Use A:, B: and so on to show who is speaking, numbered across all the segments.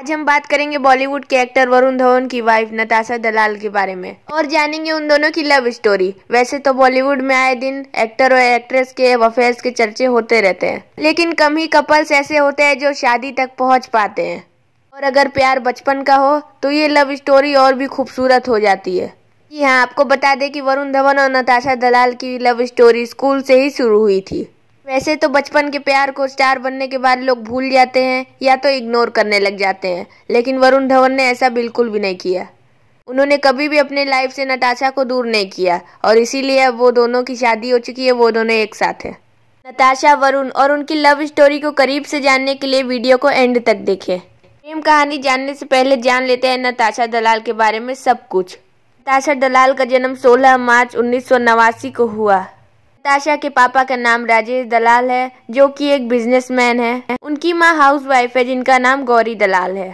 A: आज हम बात करेंगे बॉलीवुड के एक्टर वरुण धवन की वाइफ नताशा दलाल के बारे में और जानेंगे उन दोनों की लव स्टोरी वैसे तो बॉलीवुड में आए दिन एक्टर और एक्ट्रेस के अफेयर्स के चर्चे होते रहते हैं लेकिन कम ही कपल्स ऐसे होते हैं जो शादी तक पहुंच पाते हैं और अगर प्यार बचपन का हो तो ये लव स्टोरी और भी खूबसूरत हो जाती है जी हाँ आपको बता दें कि वरुण धवन और नताशा दलाल की लव स्टोरी स्कूल से ही शुरू हुई थी वैसे तो बचपन के प्यार को स्टार बनने के बाद लोग भूल जाते हैं या तो इग्नोर करने लग जाते हैं लेकिन वरुण धवन ने ऐसा बिल्कुल भी नहीं किया उन्होंने कभी भी अपने लाइफ से नताशा को दूर नहीं किया और इसीलिए अब वो दोनों की शादी हो चुकी है वो दोनों एक साथ हैं नताशा वरुण और उनकी लव स्टोरी को करीब से जानने के लिए वीडियो को एंड तक देखें प्रेम कहानी जानने से पहले जान लेते हैं नताशा दलाल के बारे में सब कुछ नताशा दलाल का जन्म 16 मार्च उन्नीस को हुआ ताशा के पापा का नाम राजेश दलाल है जो कि एक बिजनेसमैन है उनकी माँ हाउसवाइफ है जिनका नाम गौरी दलाल है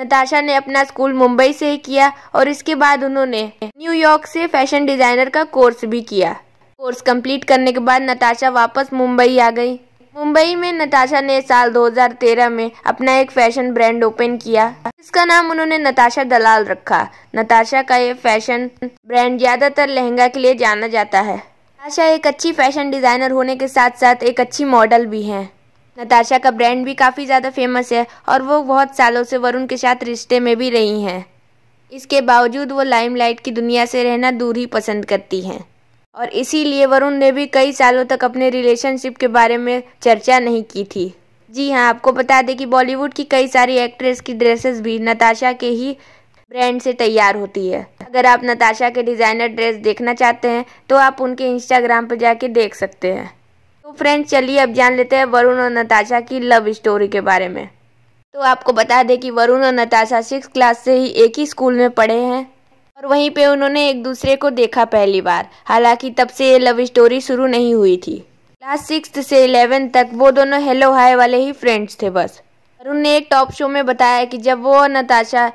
A: नताशा ने अपना स्कूल मुंबई से ही किया और इसके बाद उन्होंने न्यूयॉर्क से फैशन डिजाइनर का कोर्स भी किया कोर्स कंप्लीट करने के बाद नताशा वापस मुंबई आ गई मुंबई में नताशा ने साल 2013 में अपना एक फैशन ब्रांड ओपन किया इसका नाम उन्होंने नताशा दलाल रखा नताशा का ये फैशन ब्रांड ज़्यादातर लहंगा के लिए जाना जाता है नताशा एक अच्छी फैशन डिज़ाइनर होने के साथ साथ एक अच्छी मॉडल भी हैं नताशा का ब्रांड भी काफ़ी ज़्यादा फेमस है और वो बहुत सालों से वरुण के साथ रिश्ते में भी रही हैं इसके बावजूद वो लाइमलाइट की दुनिया से रहना दूर ही पसंद करती हैं और इसीलिए वरुण ने भी कई सालों तक अपने रिलेशनशिप के बारे में चर्चा नहीं की थी जी हाँ आपको बता दें कि बॉलीवुड की कई सारी एक्ट्रेस की ड्रेसेस भी नताशा के ही ब्रांड से तैयार होती है अगर आप नताशा के डिज़ाइनर ड्रेस देखना चाहते हैं तो आप उनके इंस्टाग्राम पर जाके देख सकते हैं तो फ्रेंड्स चलिए अब जान लेते हैं वरुण और नताशा की लव स्टोरी के बारे में तो आपको बता दें कि वरुण और नताशा सिक्स क्लास से ही एक ही स्कूल में पढ़े हैं और वहीं पे उन्होंने एक दूसरे को देखा पहली बार हालांकि तब से ये लव स्टोरी शुरू नहीं हुई थी क्लास सिक्स से इलेवन तक वो दोनों हेलो हाय वाले ही फ्रेंड्स थे बस वरुण ने एक टॉप शो में बताया कि जब वो और नताशा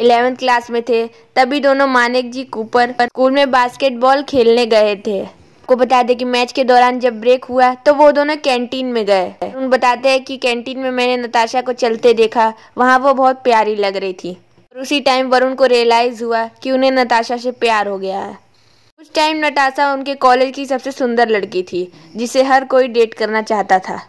A: इलेवेंथ क्लास में थे तभी दोनों मानिक जी कूपर स्कूल में बास्केटबॉल खेलने गए थे को बता दे कि मैच के दौरान जब ब्रेक हुआ तो वो दोनों कैंटीन में गए उन बताते हैं कि कैंटीन में मैंने नताशा को चलते देखा वहाँ वो बहुत प्यारी लग रही थी और उसी टाइम वरुण को रियलाइज़ हुआ कि उन्हें नताशा से प्यार हो गया है उस टाइम नताशा उनके कॉलेज की सबसे सुंदर लड़की थी जिसे हर कोई डेट करना चाहता था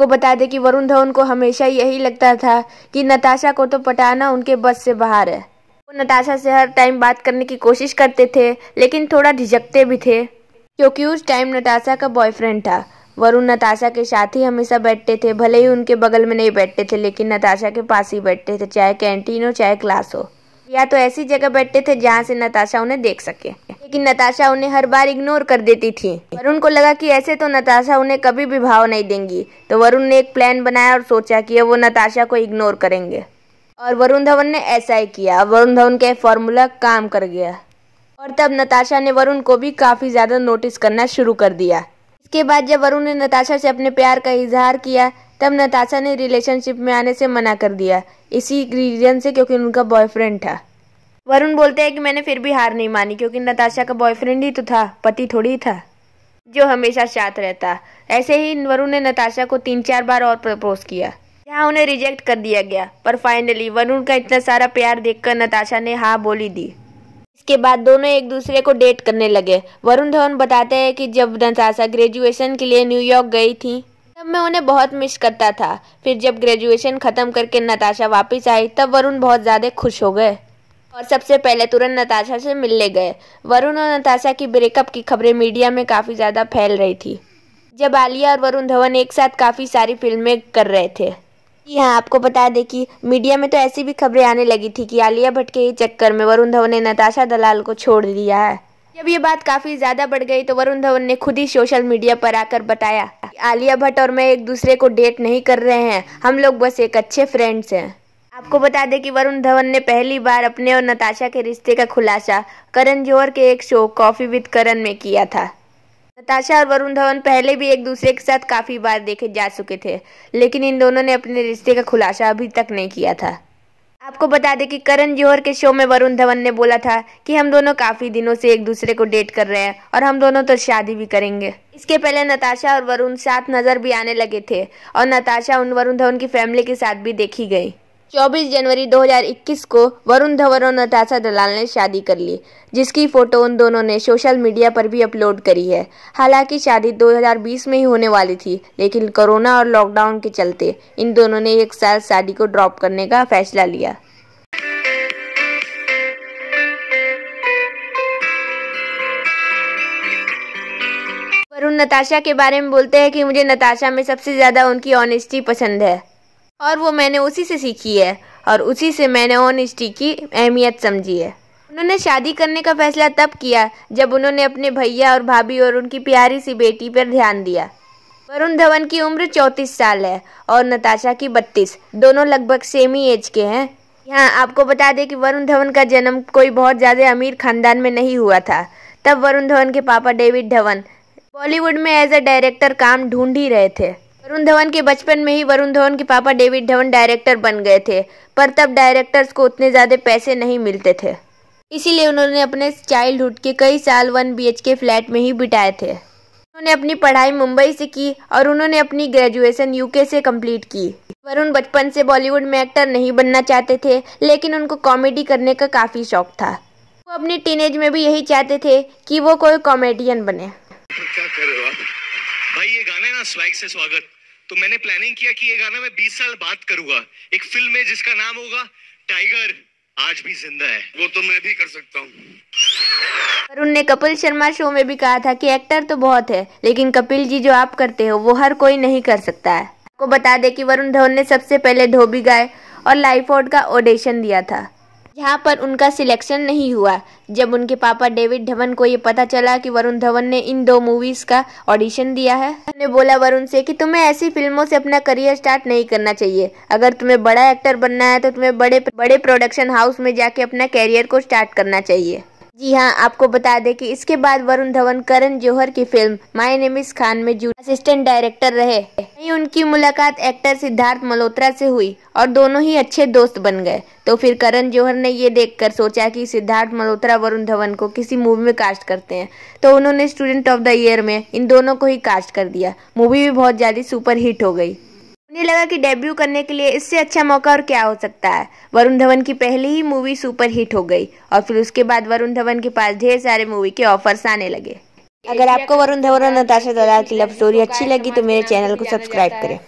A: आपको बता दें कि वरुण धवन को हमेशा यही लगता था कि नताशा को तो पटाना उनके बस से बाहर है वो नताशा से हर टाइम बात करने की कोशिश करते थे लेकिन थोड़ा झिझकते भी थे क्योंकि उस टाइम नताशा का बॉयफ्रेंड था वरुण नताशा के साथ ही हमेशा बैठते थे भले ही उनके बगल में नहीं बैठते थे लेकिन नताशा के पास ही बैठते थे चाहे कैंटीन हो चाहे क्लास हो या तो ऐसी जगह बैठते थे जहाँ से नताशा उन्हें देख सके लेकिन नताशा उन्हें हर बार इग्नोर कर देती थी वरुण को लगा कि ऐसे तो नताशा उन्हें कभी भी भाव नहीं देंगी तो वरुण ने एक प्लान बनाया और सोचा कि वो नताशा को इग्नोर करेंगे और वरुण धवन ने ऐसा ही किया वरुण धवन का फॉर्मूला काम कर गया और तब नताशा ने वरुण को भी काफ़ी ज़्यादा नोटिस करना शुरू कर दिया इसके बाद जब वरुण ने नताशा से अपने प्यार का इजहार किया तब नताशा ने रिलेशनशिप में आने से मना कर दिया इसी रीजन से क्योंकि उनका बॉयफ्रेंड था वरुण बोलते हैं कि मैंने फिर भी हार नहीं मानी क्योंकि नताशा का बॉयफ्रेंड ही तो था पति थोड़ी था जो हमेशा साथ रहता ऐसे ही वरुण ने नताशा को तीन चार बार और प्रपोज किया जहाँ उन्हें रिजेक्ट कर दिया गया पर फाइनली वरुण का इतना सारा प्यार देखकर नताशा ने हाँ बोली दी इसके बाद दोनों एक दूसरे को डेट करने लगे वरुण धवन बताते हैं कि जब नताशा ग्रेजुएशन के लिए न्यूयॉर्क गई थी मैं उन्हें बहुत मिस करता था फिर जब ग्रेजुएशन ख़त्म करके नताशा वापस आई तब वरुण बहुत ज़्यादा खुश हो गए और सबसे पहले तुरंत नताशा से मिलने गए वरुण और नताशा की ब्रेकअप की खबरें मीडिया में काफ़ी ज़्यादा फैल रही थी जब आलिया और वरुण धवन एक साथ काफ़ी सारी फिल्में कर रहे थे जी हाँ आपको बता दें कि मीडिया में तो ऐसी भी खबरें आने लगी थी कि आलिया भट्ट के चक्कर में वरुण धवन ने नताशा दलाल को छोड़ दिया है जब ये बात काफ़ी ज़्यादा बढ़ गई तो वरुण धवन ने खुद ही सोशल मीडिया पर आकर बताया आलिया भट्ट और मैं एक दूसरे को डेट नहीं कर रहे हैं हम लोग बस एक अच्छे फ्रेंड्स हैं आपको बता दें कि वरुण धवन ने पहली बार अपने और नताशा के रिश्ते का खुलासा करण जौहर के एक शो कॉफ़ी विद करण में किया था नताशा और वरुण धवन पहले भी एक दूसरे के साथ काफ़ी बार देखे जा चुके थे लेकिन इन दोनों ने अपने रिश्ते का खुलासा अभी तक नहीं किया था आपको बता दें कि करण जौहर के शो में वरुण धवन ने बोला था कि हम दोनों काफ़ी दिनों से एक दूसरे को डेट कर रहे हैं और हम दोनों तो शादी भी करेंगे इसके पहले नताशा और वरुण साथ नज़र भी आने लगे थे और नताशा उन वरुण धवन की फैमिली के साथ भी देखी गई 24 जनवरी 2021 को वरुण धवन और नताशा दलाल ने शादी कर ली जिसकी फोटो उन दोनों ने सोशल मीडिया पर भी अपलोड करी है हालांकि शादी 2020 में ही होने वाली थी लेकिन कोरोना और लॉकडाउन के चलते इन दोनों ने एक साल शादी को ड्रॉप करने का फैसला लिया वरुण नताशा के बारे में बोलते हैं कि मुझे नताशा में सबसे ज़्यादा उनकी ऑनेस्टी पसंद है और वो मैंने उसी से सीखी है और उसी से मैंने ऑनेस्टी की अहमियत समझी है उन्होंने शादी करने का फैसला तब किया जब उन्होंने अपने भैया और भाभी और उनकी प्यारी सी बेटी पर ध्यान दिया वरुण धवन की उम्र चौंतीस साल है और नताशा की बत्तीस दोनों लगभग सेम ही एज के हैं यहाँ आपको बता दें कि वरुण धवन का जन्म कोई बहुत ज़्यादा अमीर खानदान में नहीं हुआ था तब वरुण धवन के पापा डेविड धवन बॉलीवुड में एज अ डायरेक्टर काम ढूंढ ही रहे थे वरुण धवन के बचपन में ही वरुण धवन के पापा डेविड धवन डायरेक्टर बन गए थे पर तब डायरेक्टर्स को उतने ज़्यादा पैसे नहीं मिलते थे इसीलिए उन्होंने अपने चाइल्डहुड के कई साल वन बी के फ्लैट में ही बिताए थे उन्होंने अपनी पढ़ाई मुंबई से की और उन्होंने अपनी ग्रेजुएशन यूके से कंप्लीट की वरुण बचपन से बॉलीवुड में एक्टर नहीं बनना चाहते थे लेकिन उनको कॉमेडी करने का काफ़ी शौक था वो अपनी टीनेज में भी यही चाहते थे कि वो कोई कॉमेडियन बने क्या भाई ये गाने ना स्वाइक से स्वागत तो मैंने प्लानिंग किया कि ये गाना मैं बीस साल बाद करूंगा एक फिल्म में जिसका नाम होगा टाइगर आज भी जिंदा है वो तो मैं भी कर सकता हूँ वरुण ने कपिल शर्मा शो में भी कहा था कि एक्टर तो बहुत है लेकिन कपिल जी जो आप करते हो वो हर कोई नहीं कर सकता है आपको बता दें कि वरुण धवन ने सबसे पहले धोबी गाय और लाइफोर्ड का ऑडिशन दिया था यहाँ पर उनका सिलेक्शन नहीं हुआ जब उनके पापा डेविड धवन को ये पता चला कि वरुण धवन ने इन दो मूवीज़ का ऑडिशन दिया है उन्होंने बोला वरुण से कि तुम्हें ऐसी फिल्मों से अपना करियर स्टार्ट नहीं करना चाहिए अगर तुम्हें बड़ा एक्टर बनना है तो तुम्हें बड़े बड़े प्रोडक्शन हाउस में जाके अपना करियर को स्टार्ट करना चाहिए जी हाँ आपको बता दें कि इसके बाद वरुण धवन करण जौहर की film My Name Is Khan में जून असिस्टेंट डायरेक्टर रहे वहीं उनकी मुलाकात एक्टर सिद्धार्थ मल्होत्रा से हुई और दोनों ही अच्छे दोस्त बन गए तो फिर करण जौहर ने ये देखकर सोचा कि सिद्धार्थ मल्होत्रा वरुण धवन को किसी मूवी में कास्ट करते हैं तो उन्होंने स्टूडेंट ऑफ द ईयर में इन दोनों को ही कास्ट कर दिया मूवी भी बहुत ज़्यादा सुपर हिट हो गई उन्हें लगा कि डेब्यू करने के लिए इससे अच्छा मौका और क्या हो सकता है वरुण धवन की पहली ही मूवी सुपर हिट हो गई और फिर उसके बाद वरुण धवन के पास ढेर सारे मूवी के ऑफर्स आने लगे अगर आपको वरुण धवन और नताशा दलाल की लव स्टोरी अच्छी लगी तो मेरे चैनल को सब्सक्राइब करें